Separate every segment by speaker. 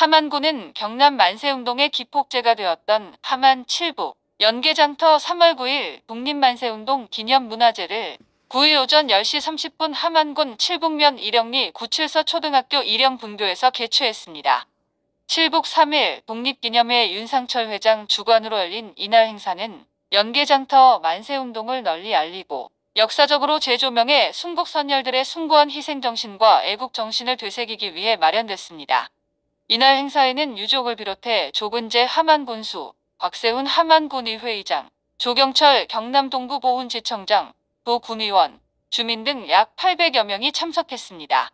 Speaker 1: 함안군은 경남 만세운동의 기폭제가 되었던 함안 7부 연계장터 3월 9일 독립만세운동 기념문화제를 9일 오전 10시 30분 함안군 7북면 일영리 구칠서 초등학교 일영분교에서 개최했습니다. 7북 3일 독립기념회 윤상철 회장 주관으로 열린 이날 행사는 연계장터 만세운동을 널리 알리고 역사적으로 재조명해 순국 선열들의 숭고한 희생정신과 애국정신을 되새기기 위해 마련됐습니다. 이날 행사에는 유족을 비롯해 조근재 하만군수박세훈하만군의회의장 조경철 경남동부 보훈지청장, 도군의원, 주민 등 약 800여 명이 참석했습니다.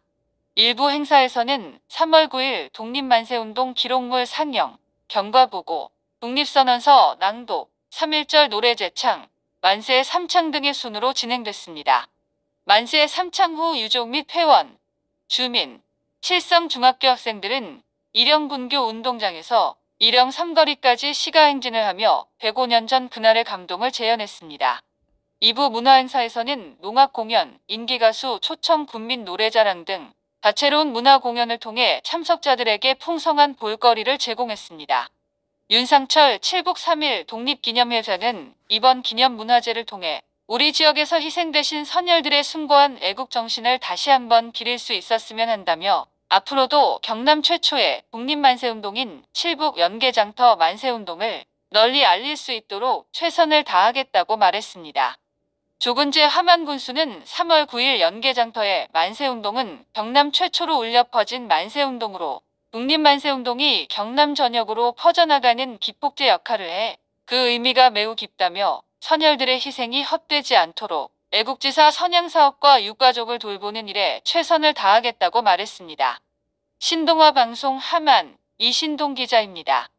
Speaker 1: 일부 행사에서는 3월 9일 독립만세운동 기록물 상영, 경과보고, 독립선언서 낭독, 3.1절 노래 재창, 만세 3창 등의 순으로 진행됐습니다. 만세 3창 후 유족 및 회원, 주민, 칠성중학교 학생들은 일영군교 운동장에서 일영 삼거리까지 시가 행진을 하며 105년 전 그날의 감동을 재현했습니다. 이부 문화행사에서는 농악공연, 인기가수, 초청 군민 노래자랑 등 다채로운 문화공연을 통해 참석자들에게 풍성한 볼거리를 제공했습니다. 윤상철 칠북 3일 독립기념회장는 이번 기념문화제를 통해 우리 지역에서 희생되신 선열들의 숭고한 애국정신을 다시 한번 기릴 수 있었으면 한다며 앞으로도 경남 최초의 국립만세운동인 칠북 연계장터 만세운동을 널리 알릴 수 있도록 최선을 다하겠다고 말했습니다. 조근재 하만 군수는 3월 9일 연계장터의 만세운동은 경남 최초로 울려 퍼진 만세운동으로 국립만세운동이 경남 전역으로 퍼져나가는 기폭제 역할을 해 그 의미가 매우 깊다며 선열들의 희생이 헛되지 않도록 애국지사 선양사업과 유가족을 돌보는 일에 최선을 다하겠다고 말했습니다. 신동화 방송 하만 이신동 기자입니다.